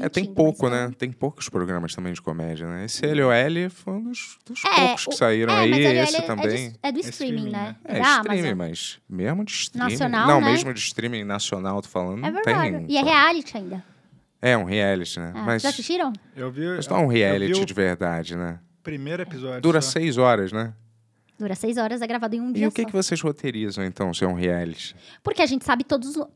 É, tem pouco, né? É. Tem poucos programas também de comédia, né? Esse LOL foi um dos, dos é, poucos que saíram é, aí. É esse é também. De, é do, é streaming, streaming né? né? É, da streaming, Amazon. mas mesmo de streaming. Nacional, não, né? mesmo de streaming nacional, tô falando. É verdade. Tem, e é reality ainda. É, um reality, né? mas, já assistiram? Eu vi. Mas não é um reality de verdade, né? Primeiro episódio. Dura só. seis horas, né? Dura seis horas, é gravado em um e dia. E o que, só. que vocês roteirizam, então, se é um reality? Porque a gente sabe todos. os.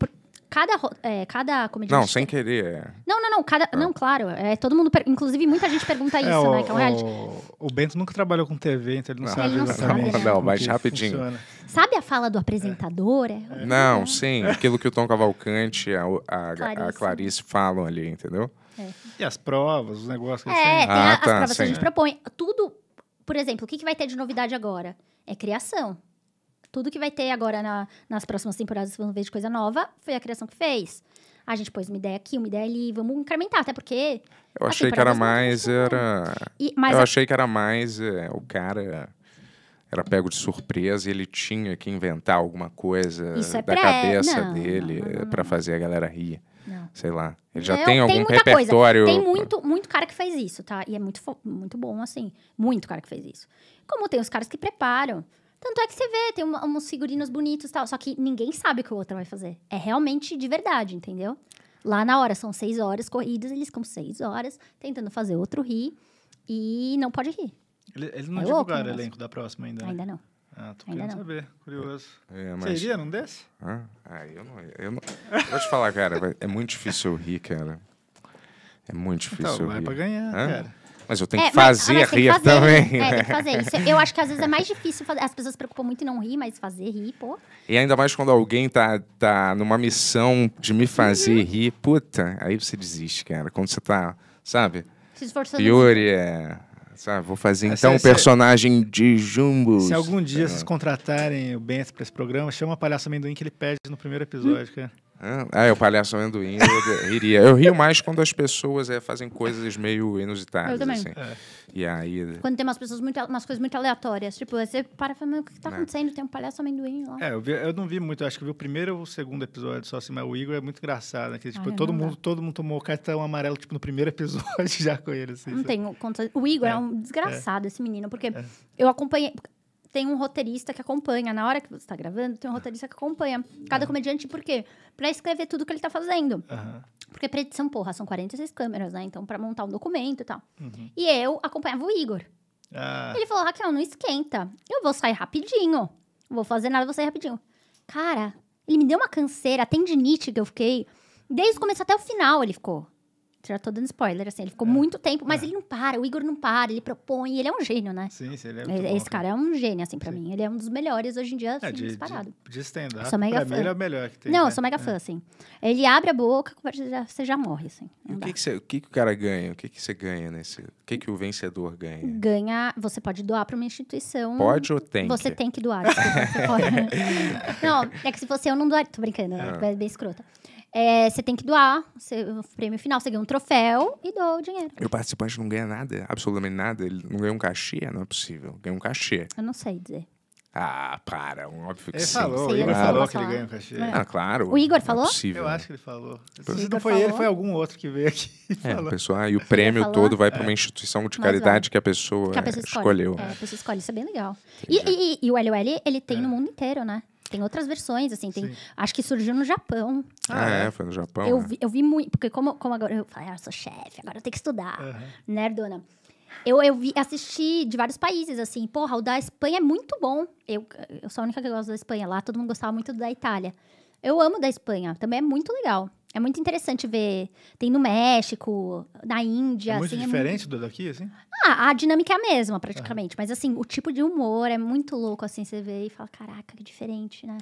cada, é, cada comediante. Não, sem querer. Não, não, cada. Ah. Não, claro. É, todo mundo. Per... Inclusive, muita gente pergunta é, isso, né, o, né? Que é um reality. O, o Bento nunca trabalhou com TV, então ele não, não ah. sabe. Ele não, sabe, não, mas rapidinho. Funciona. Sabe a fala do apresentador? É. Não, sim. Aquilo que o Tom Cavalcante, a, a, Clarice. a Clarice falam ali, entendeu? É. E as provas, os negócios que é, eles têm. Ah, as tá, provas sim. que a gente propõe. Tudo, por exemplo, o que, que vai ter de novidade agora? É criação tudo que vai ter agora na, nas próximas temporadas, vão ver de coisa nova, foi a criação que fez a gente pôs uma ideia aqui, uma ideia ali, vamos incrementar, até porque. Eu assim, achei assim, que era mais. Era... E, mas Eu a... achei que era mais. É, o cara era pego de surpresa e ele tinha que inventar alguma coisa é da pré... cabeça não, dele para fazer a galera rir. Não. Sei lá. Ele já é, tem algum tem repertório. Coisa. Tem muito, muito cara que faz isso, tá? E é muito, muito bom, assim. Muito cara que fez isso. Como tem os caras que preparam. Tanto é que você vê, tem uma, uns figurinos bonitos e tal. Só que ninguém sabe o que o outro vai fazer. É realmente de verdade, entendeu? Lá na hora, são seis horas corridas, eles ficam seis horas tentando fazer outro rir. E não pode rir. Eles ele não é divulgaram o elenco da próxima ainda, né? Ainda não. Ah, tô querendo saber. Curioso. É, mas... Você num desse? Ah, eu não, eu não... Vou te falar, cara, é muito difícil eu rir, cara. É muito então, difícil então, eu vai rir. vai pra ganhar, Hã? cara. Mas eu tenho é, que fazer ah, mas, mas rir fazer, né? também. É, tem né? que fazer isso. Eu acho que às vezes é mais difícil fazer. As pessoas se preocupam muito em não rir, mas fazer rir, pô. E ainda mais quando alguém tá, tá numa missão de me fazer uhum. rir, puta, aí você desiste, cara. Quando você tá, sabe? Se esforçando. Yuri é. Sabe, vou fazer então um personagem de jumbo. Se algum dia é. vocês contratarem o Bento para esse programa, chama o Palhaço Amendoim que ele pede no primeiro episódio, hum. cara. É. Ah, é, o palhaço amendoim, eu riria. Eu rio mais quando as pessoas é, fazem coisas meio inusitadas. Eu também. Assim. É. E aí... Né? Quando tem umas, pessoas muito, umas coisas muito aleatórias. Tipo, você para e fala, o que está é. acontecendo? Tem um palhaço amendoim lá. É, eu, vi, eu não vi muito. Acho que eu vi o primeiro ou o segundo episódio só, assim. Mas o Igor é muito engraçado, né? Que, tipo, Ai, todo, mundo, todo mundo tomou cartão amarelo, tipo, no primeiro episódio já com ele, assim. Não sabe? tem conta... O Igor é, é um desgraçado, é. esse menino. Porque eu acompanhei tem um roteirista que acompanha. Na hora que você está gravando, tem um roteirista que acompanha. Cada comediante, por quê? Pra escrever tudo que ele está fazendo. Uhum. Porque pra edição, porra, são 46 câmeras, né? Então, pra montar um documento e tal. Uhum. E eu acompanhava o Igor. Ah. Ele falou, Raquel, não esquenta. Eu vou sair rapidinho. Não vou fazer nada, vou sair rapidinho. Cara, ele me deu uma canseira, tendinite que eu fiquei. Desde o começo até o final ele ficou já tô dando spoiler, assim, ele ficou é. muito tempo, mas é. ele não para, o Igor não para, ele propõe, ele é um gênio, né? Sim, sim, ele é muito é, Esse bom, cara é um gênio, assim, pra sim. mim. Ele é um dos melhores hoje em dia, assim, é, de, disparado. De, de stand-up, pra mim ele é o melhor que tem. Não, né? eu sou mega é. fã, assim. Ele abre a boca, você já, já morre, assim. O que que, o que, que, o cara ganha? O que, que você ganha nesse... O que, que o vencedor ganha? Ganha... Você pode doar pra uma instituição... Pode ou tem Você que? tem que doar. não, é que se fosse eu não doar... Tô brincando, né? É bem escrota. É, você tem que doar o prêmio final, você ganha um troféu e doa o dinheiro. E o participante não ganha nada, absolutamente nada? Ele não ganha um cachê? É, não é possível. Ganha um cachê. Eu não sei dizer. Ah, para, um óbvio que ele sim. Falou, sim, o Igor falou, falou que ele ganha um cachê. É. Ah, claro. O Igor é falou? É eu acho que ele falou. Se não foi falou? ele, foi algum outro que veio aqui. e é, falou. Pessoal, e o prêmio todo vai para uma instituição de caridade que a pessoa, que a pessoa escolheu. É, a pessoa escolhe, isso é bem legal. E, e, e, o LOL, ele tem no mundo inteiro, né? tem outras versões, assim, tem, Sim. acho que surgiu no Japão. Ah, ah é? é, foi no Japão. Eu, é. vi, eu vi muito, porque como, como agora eu falei, ah, eu sou chefe, agora eu tenho que estudar, uhum. nerdona. Eu, eu vi, assisti de vários países, assim, porra, o da Espanha é muito bom. Eu, eu sou a única que gosta da Espanha lá, todo mundo gostava muito da Itália. Eu amo da Espanha, também é muito legal. É muito interessante ver. Tem no México, na Índia. É muito assim, é diferente é muito... do daqui, assim? Ah, a dinâmica é a mesma, praticamente. Uhum. Mas, assim, o tipo de humor é muito louco, assim. Você vê e fala, caraca, que diferente, né?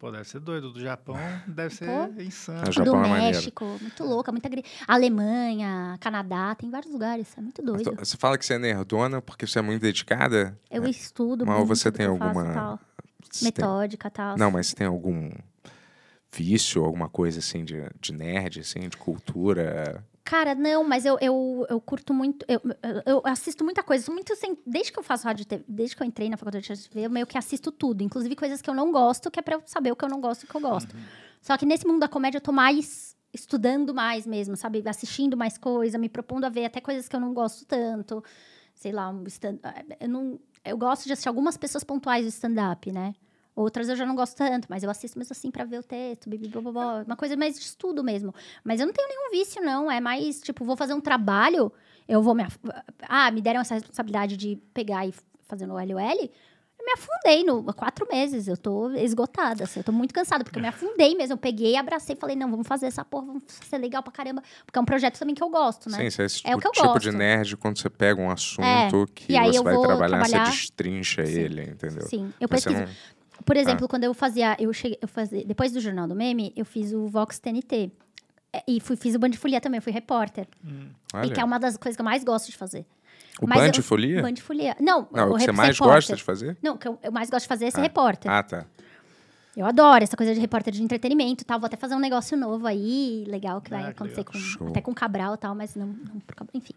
Pô, deve ser doido. Do Japão deve ser Pô, insano. É, o Japão do é México, maneiro. muito louco, é muita gri... Alemanha, Canadá, tem vários lugares. É muito doido. Você fala que você é nerdona porque você é muito dedicada? Eu estudo Mas muito. Mas você tem alguma... Tal. Metódica, tal. Não, mas tem algum vício, alguma coisa assim de, de nerd, assim, de cultura? Cara, não, mas eu, eu, eu curto muito, eu, eu assisto muita coisa, muito desde que eu faço rádio TV, desde que eu entrei na faculdade de rádio TV, eu meio que assisto tudo, inclusive coisas que eu não gosto, que é para eu saber o que eu não gosto e o que eu gosto. Uhum. Só que nesse mundo da comédia eu tô mais estudando mais mesmo, sabe, assistindo mais coisa, me propondo a ver até coisas que eu não gosto tanto, sei lá, um stand, eu não eu gosto de assistir algumas pessoas pontuais do stand up, né? Outras eu já não gosto tanto, mas eu assisto mesmo assim para ver o texto, bibi, blá, blá, blá. Uma coisa mais de estudo mesmo. Mas eu não tenho nenhum vício, não. É mais, tipo, vou fazer um trabalho, eu vou me... Af... Ah, me deram essa responsabilidade de pegar e fazer no LOL me afundei no quatro meses. Eu tô esgotada, assim, eu tô muito cansada, porque eu me afundei mesmo. Eu peguei, abracei falei, não, vamos fazer essa porra, vamos ser legal pra caramba. Porque é um projeto também que eu gosto, né? Sim, isso é esse é tipo, o que eu tipo gosto. de nerd quando você pega um assunto é. que você vai trabalhar, trabalhar, você destrincha Sim. ele, entendeu? Sim, eu pesquiso. Não... Por tá. exemplo, ah. quando eu fazia, eu cheguei, eu fazia, depois do Jornal do Meme, eu fiz o Vox TNT. É, e fui, fiz o Band Folia também, fui repórter. Hum. E que é uma das coisas que eu mais gosto de fazer. O Mas Band eu, Folia? Band Folia. Não, Não ah, o, o que você mais repórter. gosta de fazer? Não, o que eu, eu mais gosto de fazer é ser ah. repórter. Ah, tá. Eu adoro essa coisa de repórter de entretenimento tal. Vou até fazer um negócio novo aí, legal, que vai ah, acontecer com, até com Cabral tal, mas não, não enfim.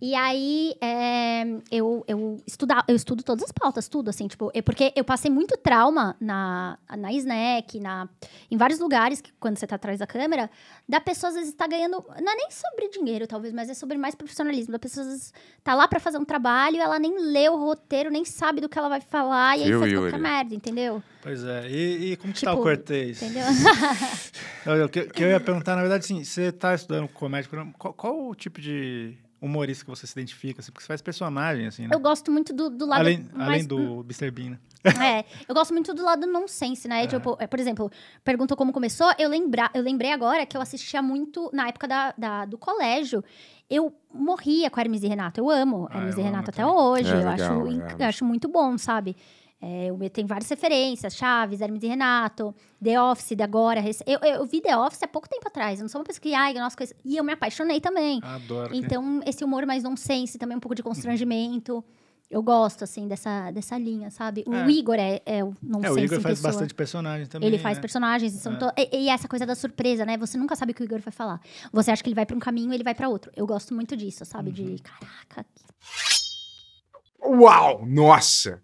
E aí, é, eu, eu, estuda, eu estudo todas as pautas, tudo, assim, tipo, eu, porque eu passei muito trauma na, na snack, na, em vários lugares, que, quando você tá atrás da câmera, da pessoa às vezes tá ganhando, não é nem sobre dinheiro, talvez, mas é sobre mais profissionalismo. Da pessoa às vezes tá lá para fazer um trabalho, ela nem lê o roteiro, nem sabe do que ela vai falar, e aí eu, faz eu, qualquer eu. merda, entendeu? Pois é, e, e como que tipo, tá o tipo, Cortez Entendeu? o que, que, eu ia perguntar, na verdade, assim, você está estudando comédia, né? qual, qual, o tipo de humorista que você se identifica? Assim, porque você faz personagem, assim, né? Eu gosto muito do, do lado... Além, mais... além do Mr. Hum. Bean, né? É, eu gosto muito do lado nonsense, né? É. é tipo, é, por exemplo, perguntou como começou, eu, lembra, eu lembrei agora que eu assistia muito na época da, da do colégio. Eu morria com Hermes e Renato, eu amo a ah, Hermes e Renato até hoje, é, eu, legal, é acho, eu acho muito bom, sabe? É, várias referências, Chaves, Hermes e Renato, The Office de agora. Eu, eu, eu vi The Office há pouco tempo atrás. Eu não sou uma pessoa que, ai, nossa, coisa. E eu me apaixonei também. Adoro. Né? Então, esse humor mais nonsense, também um pouco de uhum. constrangimento. Eu gosto, assim, dessa, dessa linha, sabe? O é. Igor é, é o nonsense. É, o Igor faz pessoa. bastante personagem também. Ele né? faz né? personagens. São é. to... e, e, essa coisa da surpresa, né? Você nunca sabe o que o Igor vai falar. Você acha que ele vai para um caminho ele vai para outro. Eu gosto muito disso, sabe? Uhum. De caraca. Uau! Nossa!